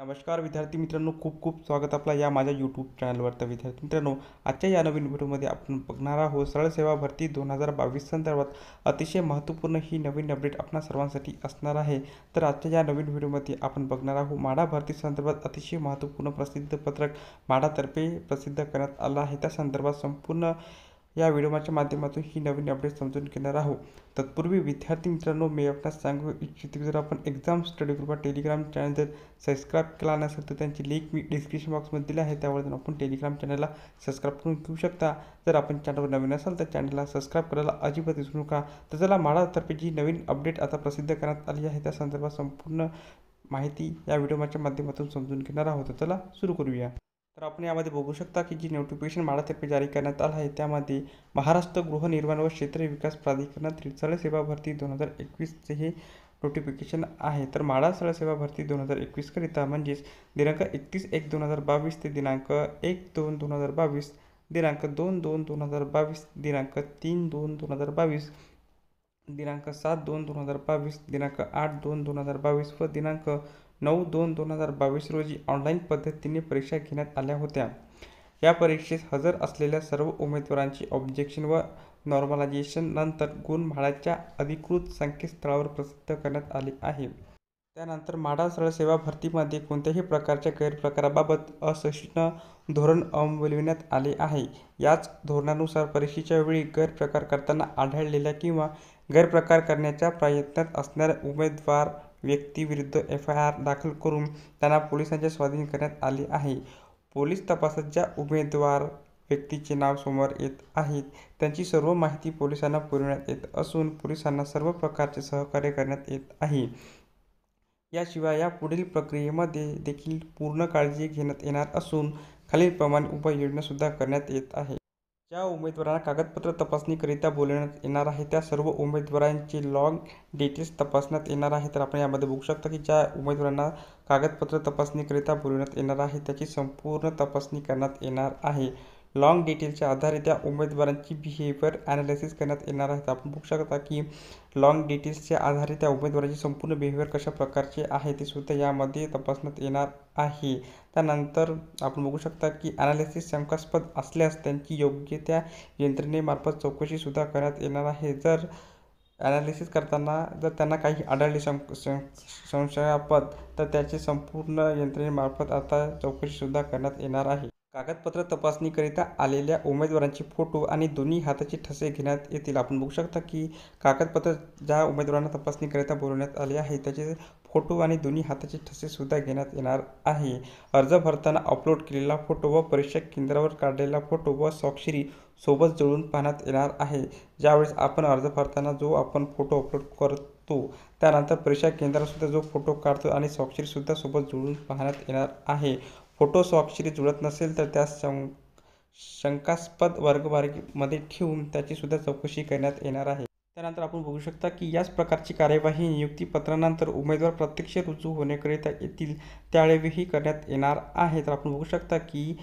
नमस्कार विद्यार्थी मित्रांनो खूप खूप स्वागत आपला या माझ्या यूट्यूब चॅनलवर तर विद्यार्थी मित्रांनो आजच्या या नवीन व्हिडिओमध्ये आपण बघणार आहोत सरळ सेवा भरती दोन हजार बावीस संदर्भात अतिशय महत्त्वपूर्ण ही नवीन अपडेट आपणा सर्वांसाठी असणार आहे तर आजच्या या नवीन व्हिडिओमध्ये आपण बघणार आहोत माडा भरती संदर्भात अतिशय महत्त्वपूर्ण प्रसिद्ध पत्रक माडातर्फे प्रसिद्ध करण्यात आलं आहे त्या संदर्भात संपूर्ण या व्हिडिओच्या माध्यमातून ही नवीन अपडेट समजून घेणार आहोत तत्पूर्वी विद्यार्थी मित्रांनो मी आपणास सांगू इच्छितो जर आपण exam study group Telegram channel जर सबस्क्राईब केला नसेल तर त्यांची लिंक मी डिस्क्रिप्शन बॉक्समध्ये दिली आहे त्यावर आपण टेलिग्राम चॅनलला सबस्क्राईब करून घेऊ शकता जर आपण चॅनलवर नवीन असाल तर चॅनलला सबस्क्राईब करायला अजिबात विसरू नका तर चला माळातर्फे जी नवीन अपडेट आता प्रसिद्ध करण्यात आली आहे त्या संदर्भात संपूर्ण माहिती या व्हिडिओच्या माध्यमातून समजून घेणार आहोत चला सुरू करूया तर आपण यामध्ये बघू शकता की जी नोटिफिकेशन माळातर्फे जारी करण्यात आला आहे त्यामध्ये महाराष्ट्र गृहनिर्माण व क्षेत्र विकास प्राधिकरणातील सेवा भरती दोन हजार एकवीसचे हे नोटिफिकेशन आहे तर सळ सेवा भरती दोन हजार एकवीसकरिता म्हणजेच दिनांक एकतीस एक दोन हजार बावीस ते दिनांक एक दोन दोन हजार बावीस दिनांक दोन दोन दोन हजार बावीस दिनांक तीन दोन दोन हजार बावीस दिनांक सात दोन दोन हजार बावीस दिनांक आठ दोन दोन हजार बावीस व दिनांक नऊ दोन दोन हजार बावीस रोजी ऑनलाईन पद्धतीने परीक्षा घेण्यात आल्या होत्या या परीक्षेस हजर असलेल्या सर्व उमेदवारांची ऑब्जेक्शन व नॉर्मलायझेशन नंतर गुणम्हाडाच्या अधिकृत संकेतस्थळावर प्रसिद्ध करण्यात आले आहे त्यानंतर म्हाडा सेवा भरतीमध्ये कोणत्याही प्रकारच्या गैरप्रकाराबाबत असहिष्ण धोरण अंमलविण्यात आले आहे याच धोरणानुसार परीक्षेच्या वेळी गैरप्रकार करताना आढळलेल्या किंवा गैरप्रकार करण्याच्या प्रयत्नात असणाऱ्या उमेदवार व्यक्तीविरुद्ध एफ आय आर दाखल करून त्यांना पोलिसांच्या स्वाधीन करण्यात आले आहे पोलीस तपासात ज्या उमेदवार व्यक्तीचे नाव समोर येत आहेत त्यांची सर्व माहिती पोलिसांना पुरवण्यात येत असून पोलिसांना सर्व प्रकारचे सहकार्य करण्यात येत आहे याशिवाय या पुढील प्रक्रियेमध्ये देखील पूर्ण काळजी घेण्यात येणार असून खालीलप्रमाणे उपाययोजनासुद्धा करण्यात येत आहे ज्या उमेदवारांना कागदपत्र तपासणीकरिता बोलवण्यात येणार आहे त्या सर्व उमेदवारांची लॉग डिटेल्स तपासण्यात येणार आहे तर आपण यामध्ये बघू शकता की ज्या उमेदवारांना कागदपत्र तपासणीकरिता बोलवण्यात येणार आहे त्याची संपूर्ण तपासणी करण्यात येणार आहे लॉंग डिटेलच्या आधारे त्या उमेदवारांची बिहेवियर ॲनालिसिस करण्यात येणार आहेत आपण बघू शकता की लॉंग डिटेल्सच्या आधारे त्या उमेदवाराची संपूर्ण बिहेवियर कशा प्रकारचे आहे ते सुद्धा यामध्ये तपासण्यात येणार आहे त्यानंतर आपण बघू शकता की ॲनालिसिस शंकास्पद असल्यास त्यांची योग्य त्या यंत्रणेमार्फत चौकशीसुद्धा करण्यात येणार आहे जर ॲनालिसिस करताना जर त्यांना काही आढळले संशयापद तर त्याचे संपूर्ण यंत्रणेमार्फत आता चौकशीसुद्धा करण्यात येणार आहे कागदपत्र तपासणीकरिता आलेल्या उमेदवारांचे फोटो आणि दोन्ही हाताचे ठसे घेण्यात येतील आपण बघू शकता की कागदपत्र ज्या उमेदवारांना तपासणीकरिता बोलवण्यात आले आहे त्याचे फोटो आणि दोन्ही हाताचे ठसेसुद्धा घेण्यात येणार आहे अर्ज भरताना अपलोड केलेला फोटो व परीक्षा केंद्रावर काढलेला फोटो व स्वाक्षरी सोबत जोडून पाहण्यात येणार आहे ज्यावेळेस आपण अर्ज भरताना जो आपण फोटो अपलोड करतो त्यानंतर परीक्षा सुद्धा जो फोटो काढतो आणि स्वाक्षरीसुद्धा सोबत जोडून पाहण्यात येणार आहे फोटो स्वाक्षरी जुळत नसेल तर त्या शं शंकास्पद वर्गवारीमध्ये ठेवून त्याची सुद्धा चौकशी करण्यात येणार आहे त्यानंतर आपण बघू शकता की याच प्रकारची कार्यवाही नियुक्तीपत्रानंतर उमेदवार प्रत्यक्ष रुजू होण्याकरिता येतील त्यावेळीही करण्यात येणार आहे तर आपण बघू शकता की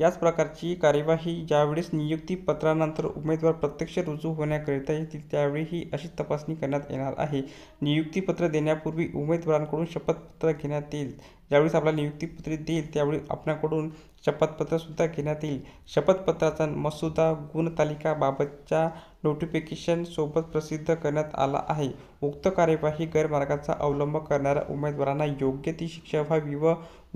याच प्रकारची कार्यवाही ज्यावेळेस नियुक्तीपत्रानंतर उमेदवार प्रत्यक्ष रुजू होण्याकरिता येतील त्यावेळीही अशी तपासणी करण्यात येणार आहे नियुक्तीपत्र देण्यापूर्वी उमेदवारांकडून शपथपत्र घेण्यात येईल ज्यावेळेस आपल्याला पत्र देईल त्यावेळी शपथपत्र शपथपत्रसुद्धा घेण्यात येईल शपथपत्राचा मसुदा गुणतालिकाबाबतच्या नोटिफिकेशन सोबत प्रसिद्ध करण्यात आला आहे उक्त कार्यवाही गैरमार्गाचा अवलंब करणाऱ्या उमेदवारांना योग्य ती शिक्षा व्हावी व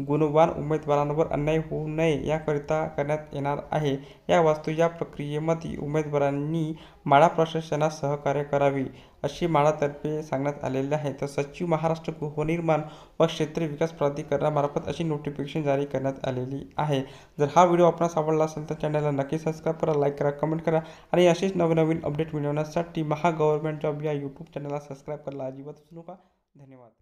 गुणवान उमेदवारांवर अन्याय होऊ नये याकरिता करण्यात येणार आहे या वास्तू या प्रक्रियेमध्ये उमेदवारांनी माळा प्रशासनास सहकार्य करावे असे माळातर्फे सांगण्यात आलेले आहे तर सचिव महाराष्ट्र गृहनिर्माण व क्षेत्र विकास प्राधिकरणामार्फत अशी नोटिफिकेशन जारी करण्यात आलेली आहे जर हा व्हिडिओ आपणास आवडला असेल तर चॅनलला नक्की सबस्क्राईब करा लाईक करा कमेंट करा आणि असेच नवनवीन अपडेट मिळवण्यासाठी महा गव्हर्नमेंट जॉब या यूट्यूब चॅनलला सबस्क्राईब करायला अजिबात नका धन्यवाद